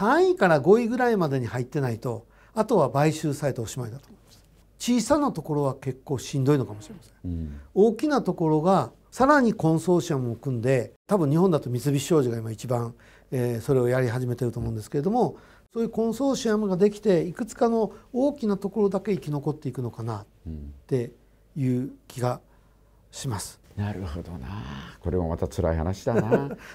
3位から5位ぐらいまでに入ってないとあとは買収されておしまいだと思います小さなところは結構しんどいのかもしれません、うん、大きなところがさらにコンソーシアムを組んで多分日本だと三菱商事が今一番、えー、それをやり始めてると思うんですけれどもそういうコンソーシアムができていくつかの大きなところだけ生き残っていくのかなっていう気がします。うん、なるほどなこれもまた辛い話だな